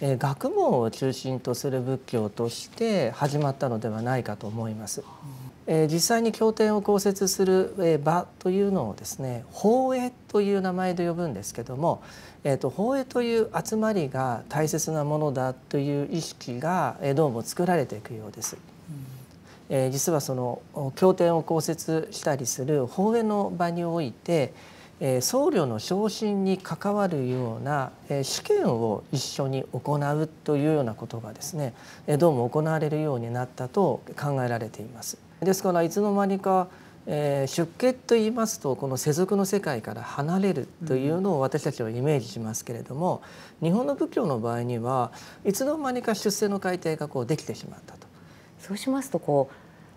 え学問を中心とする仏教として始まったのではないかと思います。え実際に経典を公設する、え場というのをですね法営という名前で呼ぶんですけども、えーと、法営という集まりが大切なものだという意識が、えどうも作られていくようです。え、うん、実はその経典を公設したりする法営の場において僧侶の昇進に関わるような試験を一緒に行うというようなことがですねどうも行われるようになったと考えられています。ですからいつの間にか出家と言いますとこの世俗の世界から離れるというのを私たちはイメージしますけれども、日本の仏教の場合にはいつの間にか出世の改定がこうできてしまったと。そうしますとこ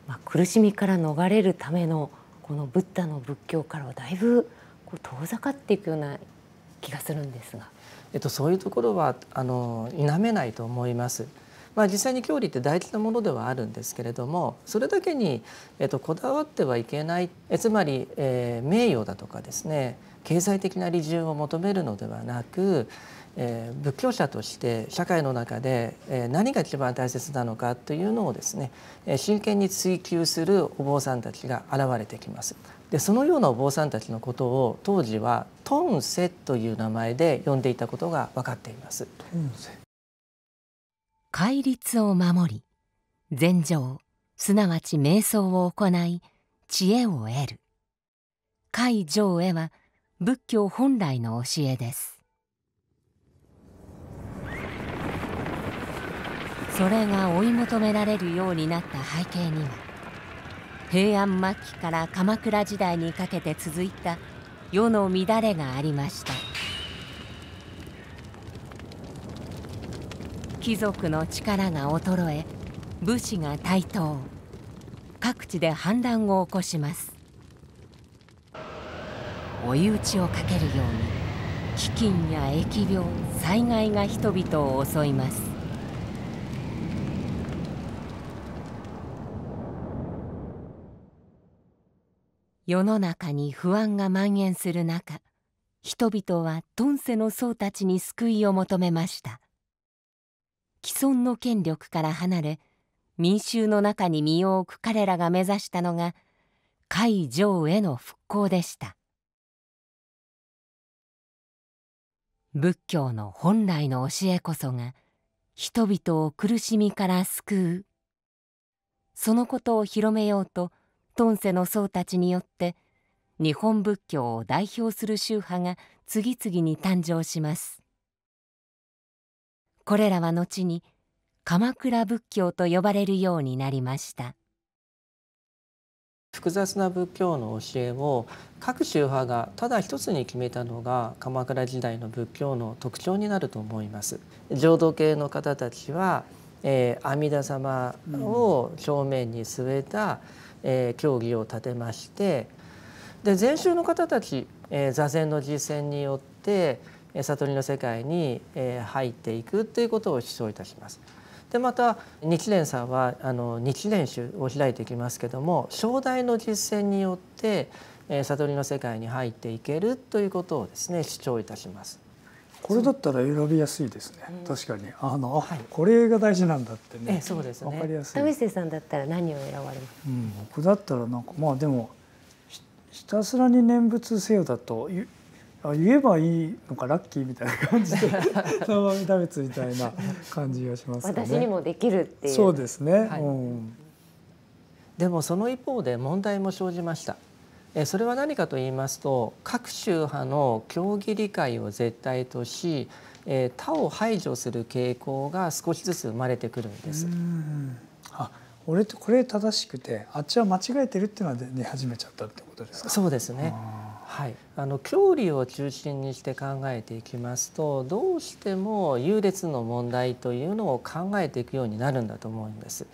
う、まあ、苦しみから逃れるためのこのブッダの仏教からはだいぶこう遠ざかっていくような気がするんですが。えっと、そういうところはあの否めないと思います。まあ、実際に教理って大事なものではあるんですけれどもそれだけに、えっと、こだわってはいけないえつまり、えー、名誉だとかですね経済的な利潤を求めるのではなくえー、仏教者として社会の中で、えー、何が一番大切なのかというのをですね、えー、真剣に追求するお坊さんたちが現れてきます。でそのようなお坊さんたちのことを当時はトンセという名前で呼んでいたことが分かっています。戒律を守り禅定すなわち瞑想を行い知恵を得る戒定へは仏教本来の教えです。それが追い求められるようになった背景には平安末期から鎌倉時代にかけて続いた世の乱れがありました貴族の力が衰え武士が台頭各地で反乱を起こします追い打ちをかけるように飢饉や疫病災害が人々を襲います世の中に不安が蔓延する中人々はトンセの僧たちに救いを求めました既存の権力から離れ民衆の中に身を置く彼らが目指したのが海上への復興でした仏教の本来の教えこそが人々を苦しみから救うそのことを広めようとトンセの僧たちによって日本仏教を代表する宗派が次々に誕生します。これらは後に鎌倉仏教と呼ばれるようになりました。複雑な仏教の教えを各宗派がただ一つに決めたのが鎌倉時代の仏教の特徴になると思います浄土系の方たちはえー、阿弥陀様を正面に据えた、えー、教義を立てましてで禅宗の方たち、えー、座禅の実践によって悟りの世界に、えー、入っていくということを主張いたします。でまた日蓮さんはあの日蓮宗を開いていきますけども正代の実践によって、えー、悟りの世界に入っていけるということをですね主張いたします。これだったら選びやすいですね。確かにあの、はい、これが大事なんだってね。えそうですね。わかりやすい。田末さんだったら何を選ばれますうん、僕だったらなんかまあでもひたすらに念仏せよだとゆあ言えばいいのかラッキーみたいな感じで生身食べみたいな感じがしますね。私にもできるっていう。そうですね。はい、うん。でもその一方で問題も生じました。それは何かと言いますと各宗派の教義理解を絶対とし他を排除する傾向が少しずつ生まれてくるんです。あ俺とこれ正しくてあっちは間違えてるっていうのは出始めちゃったってことですかそうですね。はい、あの教理を中心にして考えていきますとどうしても優劣の問題というのを考えていくようになるんだと思うんです。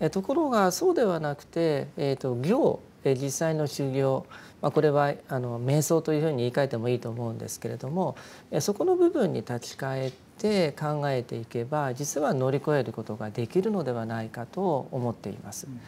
えところがそうではなくて、えーと行え実際の修行、まあ、これはあの瞑想というふうに言い換えてもいいと思うんですけれども、えそこの部分に立ち返って考えていけば実は乗り越えることができるのではないかと思っています。うん